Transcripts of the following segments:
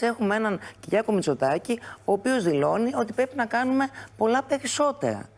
Έχουμε έναν Κυριάκο Μητσοτάκη, ο οποίος δηλώνει ότι πρέπει να κάνουμε πολλά περισσότερα.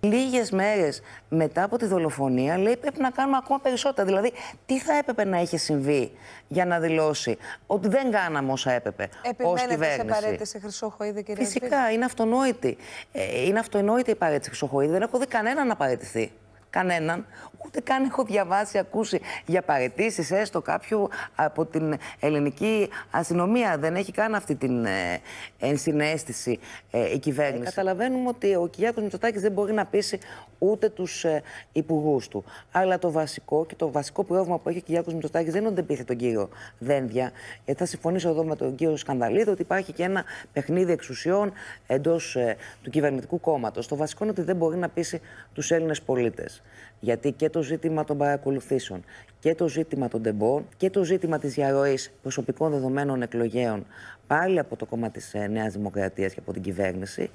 Λίγες μέρες μετά από τη δολοφονία λέει πρέπει να κάνουμε ακόμα περισσότερα. Δηλαδή, τι θα έπρεπε να έχει συμβεί για να δηλώσει ότι δεν κάναμε όσα έπρεπε ως κυβέρνηση. σε παρέτηση Χρυσοχοίδη, κυρία Φυσικά, είναι αυτονόητη. Ε, είναι αυτονόητη η παρέτηση Χρυσοχοίδη. Δεν έχω δει κανέναν να παρετηθεί κανέναν, ούτε καν έχω διαβάσει, ακούσει για παρετήσεις έστω κάποιου από την ελληνική αστυνομία. Δεν έχει καν αυτή την ε, ενσυναίσθηση ε, η κυβέρνηση. Ε, καταλαβαίνουμε ότι ο Κυριάκος Μητσοτάκης δεν μπορεί να πείσει ούτε τους ε, υπουργούς του. Αλλά το βασικό και το βασικό πρόβλημα που έχει ο Κυριάκος Μητσοτάκης δεν είναι ότι δεν τον κύριο Δένδια. Ε, θα συμφωνήσω εδώ με τον κύριο Σκανδαλίδη ότι υπάρχει και ένα παιχνίδι εξουσιών εντός ε, του κυβερνητικού κόμματος. Το βασικό είναι ότι δεν μπορεί να πείσει τους Έλληνες πολίτες. Γιατί και το ζήτημα των παρακολουθήσεων και το ζήτημα των τεμπών και το ζήτημα της διαρροής προσωπικών δεδομένων εκλογέων πάλι από το κόμμα της ε, Νέας Δημοκρατίας και από την κυβέρνηση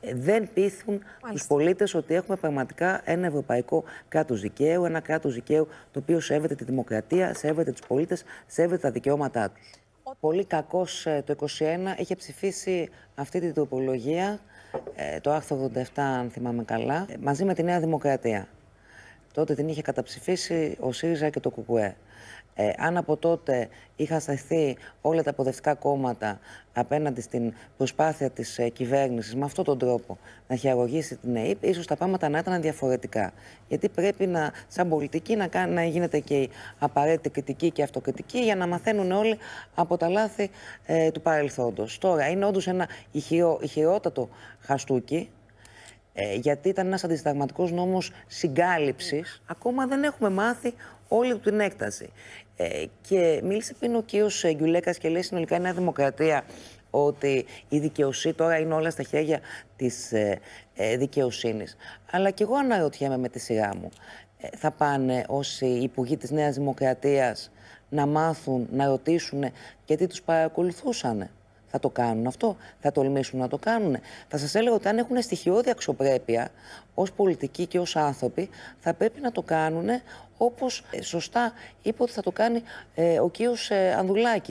ε, δεν πείθουν τους πολίτες ότι έχουμε πραγματικά ένα ευρωπαϊκό κράτος δικαίου, ένα κράτος δικαίου το οποίο σέβεται τη δημοκρατία, σέβεται τους πολίτες, σέβεται τα δικαιώματά τους. Πολύ κακός ε, το 2021 είχε ψηφίσει αυτή την τροπολογία, το άρθρο 87 αν θυμάμαι καλά, μαζί με τη Νέα Δημοκρατία. Τότε την είχε καταψηφίσει ο ΣΥΡΙΖΑ και το ΚΚΕ. Ε, αν από τότε είχαν σταθεί όλα τα αποδευτικά κόμματα απέναντι στην προσπάθεια της ε, κυβέρνησης με αυτόν τον τρόπο να χειραγωγήσει την ΕΕΠ, ίσως τα πράγματα να ήταν διαφορετικά. Γιατί πρέπει να, σαν πολιτική να, να γίνεται και η απαραίτητη κριτική και αυτοκριτική για να μαθαίνουν όλοι από τα λάθη ε, του παρελθόντος. Τώρα είναι όντως ένα ηχηρό, ηχηρότατο χαστούκι ε, γιατί ήταν ένας αντισταγματικός νόμος συγκάλυψης, ακόμα δεν έχουμε μάθει όλη του την έκταση. Ε, και μίλησε πριν ο κύριος ε, Γκιουλέκας και λέει συνολικά η Νέα Δημοκρατία ότι η δικαιοσύνη τώρα είναι όλα στα χέρια της ε, ε δικαιοσύνης. Αλλά κι εγώ αναρωτιέμαι με τη σειρά μου. θα πάνε όσοι υπουργοί της Νέας Δημοκρατίας να μάθουν, να ρωτήσουν γιατί τους παρακολουθούσαν. Θα το κάνουν αυτό, θα τολμήσουν να το κάνουν. Θα σας έλεγα ότι αν έχουν στοιχειώδη αξιοπρέπεια ως πολιτικοί και ως άνθρωποι, θα πρέπει να το κάνουν όπως ε, σωστά είπε ότι θα το κάνει ε, ο κύριος ε, Ανδουλάκη.